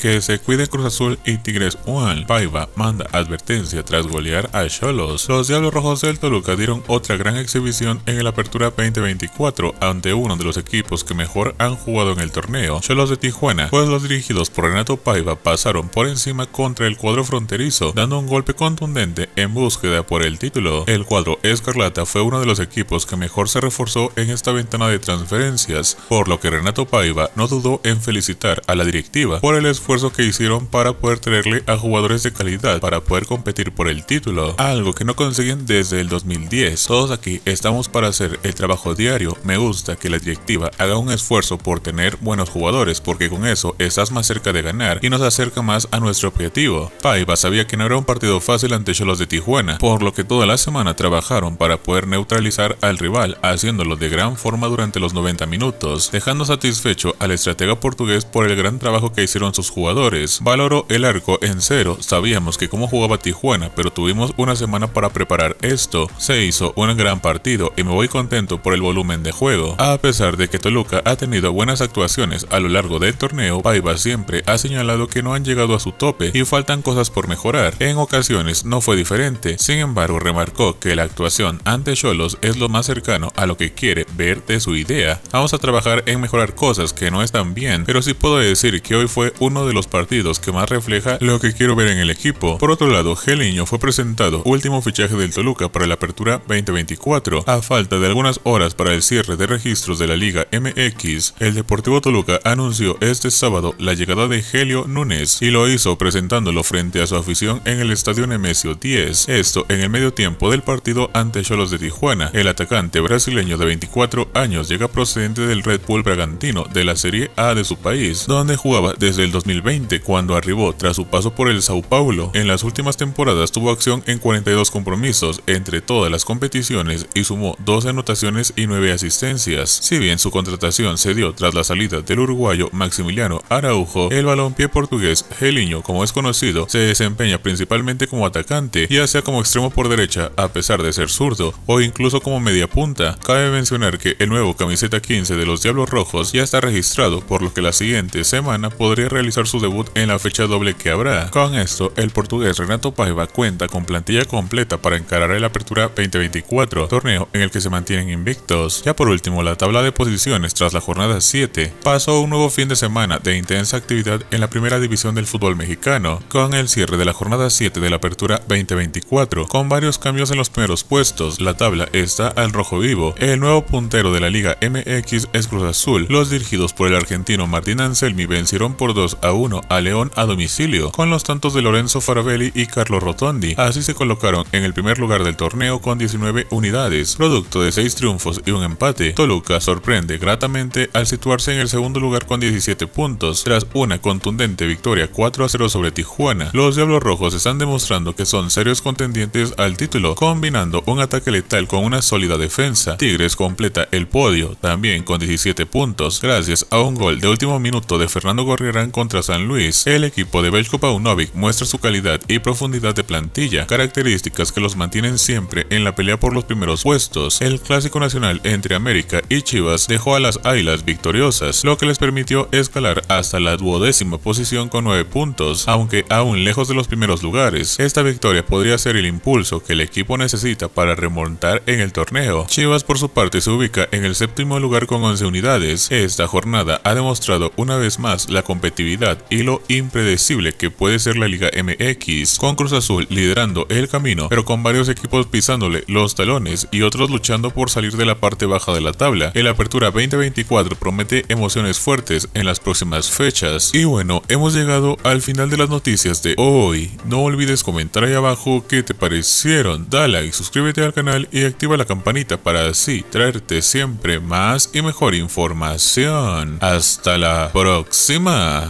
Que se cuide Cruz Azul y Tigres Juan Paiva manda advertencia tras golear a Cholos. Los Diablos Rojos del Toluca dieron otra gran exhibición en el Apertura 2024 ante uno de los equipos que mejor han jugado en el torneo, Cholos de Tijuana, pues los dirigidos por Renato Paiva pasaron por encima contra el cuadro fronterizo, dando un golpe contundente en búsqueda por el título. El cuadro Escarlata fue uno de los equipos que mejor se reforzó en esta ventana de transferencias, por lo que Renato Paiva no dudó en felicitar a la directiva por el esfuerzo que hicieron para poder traerle a jugadores de calidad para poder competir por el título, algo que no consiguen desde el 2010. Todos aquí estamos para hacer el trabajo diario, me gusta que la directiva haga un esfuerzo por tener buenos jugadores porque con eso estás más cerca de ganar y nos acerca más a nuestro objetivo. Paiva sabía que no era un partido fácil ante los de Tijuana, por lo que toda la semana trabajaron para poder neutralizar al rival, haciéndolo de gran forma durante los 90 minutos, dejando satisfecho al estratega portugués por el gran trabajo que hicieron sus jugadores jugadores. Valoro el arco en cero. Sabíamos que cómo jugaba Tijuana, pero tuvimos una semana para preparar esto. Se hizo un gran partido y me voy contento por el volumen de juego. A pesar de que Toluca ha tenido buenas actuaciones a lo largo del torneo, Paiva siempre ha señalado que no han llegado a su tope y faltan cosas por mejorar. En ocasiones no fue diferente, sin embargo remarcó que la actuación ante Cholos es lo más cercano a lo que quiere ver de su idea. Vamos a trabajar en mejorar cosas que no están bien, pero sí puedo decir que hoy fue uno de los partidos que más refleja lo que quiero ver en el equipo. Por otro lado, Geliño fue presentado último fichaje del Toluca para la apertura 2024. A falta de algunas horas para el cierre de registros de la Liga MX, el Deportivo Toluca anunció este sábado la llegada de Helio Núñez y lo hizo presentándolo frente a su afición en el Estadio Nemesio 10. Esto en el medio tiempo del partido ante Cholos de Tijuana. El atacante brasileño de 24 años llega procedente del Red Bull Bragantino de la Serie A de su país, donde jugaba desde el 2020 20 cuando arribó tras su paso por el Sao Paulo. En las últimas temporadas tuvo acción en 42 compromisos entre todas las competiciones y sumó 12 anotaciones y 9 asistencias. Si bien su contratación se dio tras la salida del uruguayo Maximiliano Araujo, el balompié portugués Geliño, como es conocido, se desempeña principalmente como atacante, ya sea como extremo por derecha a pesar de ser zurdo o incluso como media punta. Cabe mencionar que el nuevo camiseta 15 de los Diablos Rojos ya está registrado, por lo que la siguiente semana podría realizar su debut en la fecha doble que habrá. Con esto, el portugués Renato Paiva cuenta con plantilla completa para encarar el Apertura 2024, torneo en el que se mantienen invictos. Ya por último, la tabla de posiciones tras la jornada 7 pasó un nuevo fin de semana de intensa actividad en la primera división del fútbol mexicano, con el cierre de la jornada 7 de la Apertura 2024, con varios cambios en los primeros puestos. La tabla está al rojo vivo. El nuevo puntero de la Liga MX es Cruz Azul. Los dirigidos por el argentino Martín Anselmi vencieron por 2 a 1 a León a domicilio, con los tantos de Lorenzo Farabelli y Carlos Rotondi. Así se colocaron en el primer lugar del torneo con 19 unidades, producto de 6 triunfos y un empate. Toluca sorprende gratamente al situarse en el segundo lugar con 17 puntos, tras una contundente victoria 4 a 0 sobre Tijuana. Los Diablos Rojos están demostrando que son serios contendientes al título, combinando un ataque letal con una sólida defensa. Tigres completa el podio, también con 17 puntos, gracias a un gol de último minuto de Fernando Gorriarán contra San Luis, el equipo de Pau Paunovic muestra su calidad y profundidad de plantilla, características que los mantienen siempre en la pelea por los primeros puestos. El clásico nacional entre América y Chivas dejó a las Águilas victoriosas, lo que les permitió escalar hasta la duodécima posición con 9 puntos, aunque aún lejos de los primeros lugares. Esta victoria podría ser el impulso que el equipo necesita para remontar en el torneo. Chivas por su parte se ubica en el séptimo lugar con 11 unidades. Esta jornada ha demostrado una vez más la competitividad y lo impredecible que puede ser la Liga MX, con Cruz Azul liderando el camino, pero con varios equipos pisándole los talones y otros luchando por salir de la parte baja de la tabla. El Apertura 2024 promete emociones fuertes en las próximas fechas. Y bueno, hemos llegado al final de las noticias de hoy. No olvides comentar ahí abajo qué te parecieron, dale like, suscríbete al canal y activa la campanita para así traerte siempre más y mejor información. Hasta la próxima.